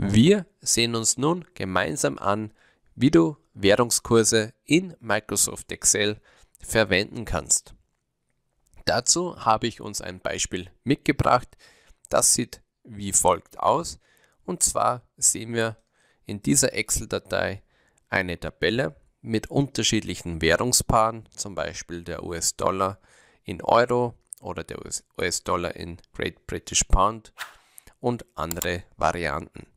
Wir sehen uns nun gemeinsam an, wie du Währungskurse in Microsoft Excel verwenden kannst. Dazu habe ich uns ein Beispiel mitgebracht. Das sieht wie folgt aus. Und zwar sehen wir in dieser Excel-Datei eine Tabelle mit unterschiedlichen Währungspaaren, zum Beispiel der US-Dollar in Euro oder der US-Dollar in Great British Pound und andere Varianten.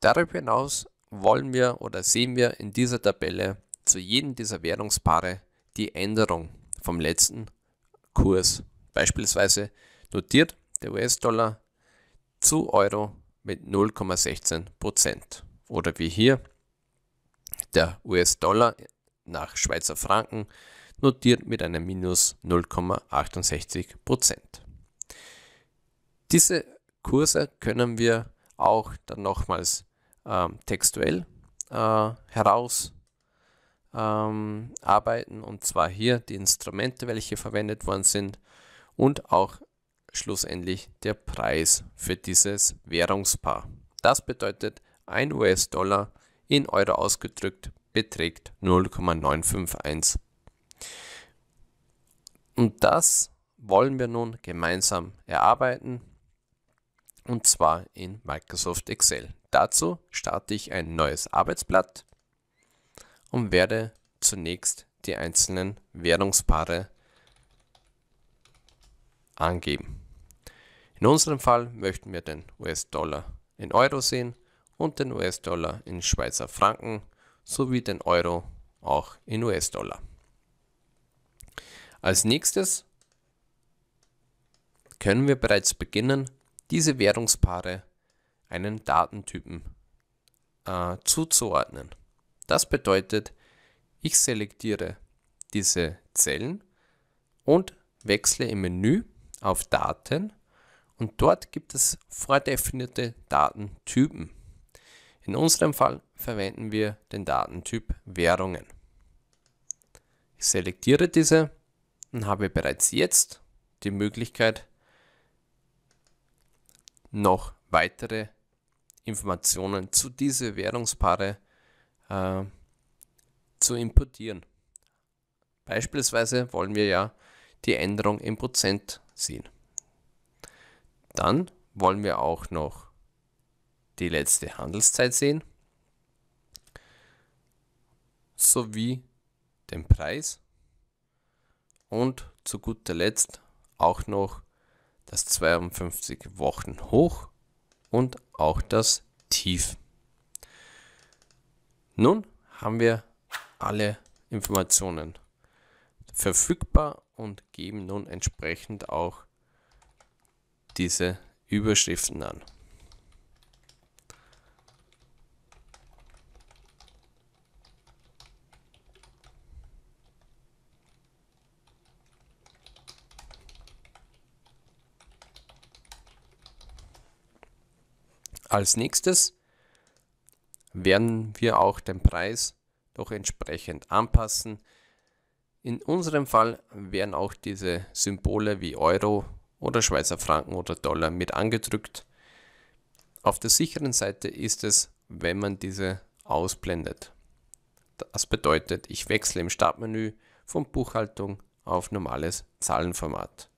Darüber hinaus wollen wir oder sehen wir in dieser Tabelle zu jedem dieser Währungspaare die Änderung vom letzten Kurs. Beispielsweise notiert der US-Dollar zu Euro mit 0,16% oder wie hier der US-Dollar nach Schweizer Franken notiert mit einem Minus 0,68%. Diese Kurse können wir auch dann nochmals ähm, textuell äh, heraus ähm, arbeiten und zwar hier die Instrumente, welche verwendet worden sind und auch schlussendlich der Preis für dieses Währungspaar. Das bedeutet, ein US-Dollar in Euro ausgedrückt beträgt 0,951. Und das wollen wir nun gemeinsam erarbeiten und zwar in Microsoft Excel. Dazu starte ich ein neues Arbeitsblatt und werde zunächst die einzelnen Währungspaare angeben. In unserem Fall möchten wir den US-Dollar in Euro sehen und den US-Dollar in Schweizer Franken sowie den Euro auch in US-Dollar. Als nächstes können wir bereits beginnen, diese Währungspaare einen Datentypen äh, zuzuordnen. Das bedeutet, ich selektiere diese Zellen und wechsle im Menü auf Daten und dort gibt es vordefinierte Datentypen. In unserem Fall verwenden wir den Datentyp Währungen. Ich selektiere diese und habe bereits jetzt die Möglichkeit, noch weitere Informationen zu diese Währungspaare äh, zu importieren. Beispielsweise wollen wir ja die Änderung im Prozent sehen. Dann wollen wir auch noch die letzte Handelszeit sehen sowie den Preis und zu guter Letzt auch noch das 52 Wochen Hoch und auch das Tief. Nun haben wir alle Informationen verfügbar und geben nun entsprechend auch diese Überschriften an. Als nächstes werden wir auch den Preis doch entsprechend anpassen. In unserem Fall werden auch diese Symbole wie Euro oder Schweizer Franken oder Dollar mit angedrückt. Auf der sicheren Seite ist es, wenn man diese ausblendet. Das bedeutet, ich wechsle im Startmenü von Buchhaltung auf normales Zahlenformat.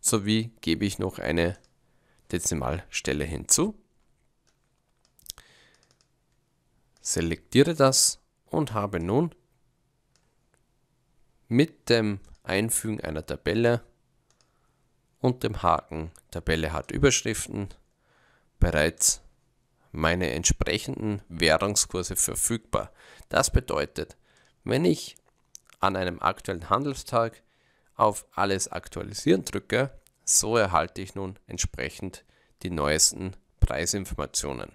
Sowie gebe ich noch eine Dezimalstelle hinzu. selektiere das und habe nun mit dem Einfügen einer Tabelle und dem Haken Tabelle hat Überschriften bereits meine entsprechenden Währungskurse verfügbar. Das bedeutet, wenn ich an einem aktuellen Handelstag auf alles aktualisieren drücke, so erhalte ich nun entsprechend die neuesten Preisinformationen.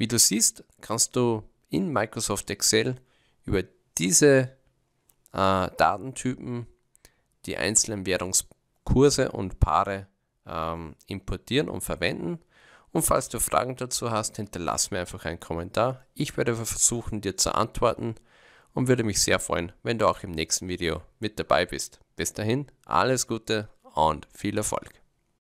Wie du siehst, kannst du in Microsoft Excel über diese äh, Datentypen die einzelnen Währungskurse und Paare ähm, importieren und verwenden. Und falls du Fragen dazu hast, hinterlass mir einfach einen Kommentar. Ich werde versuchen, dir zu antworten und würde mich sehr freuen, wenn du auch im nächsten Video mit dabei bist. Bis dahin, alles Gute und viel Erfolg.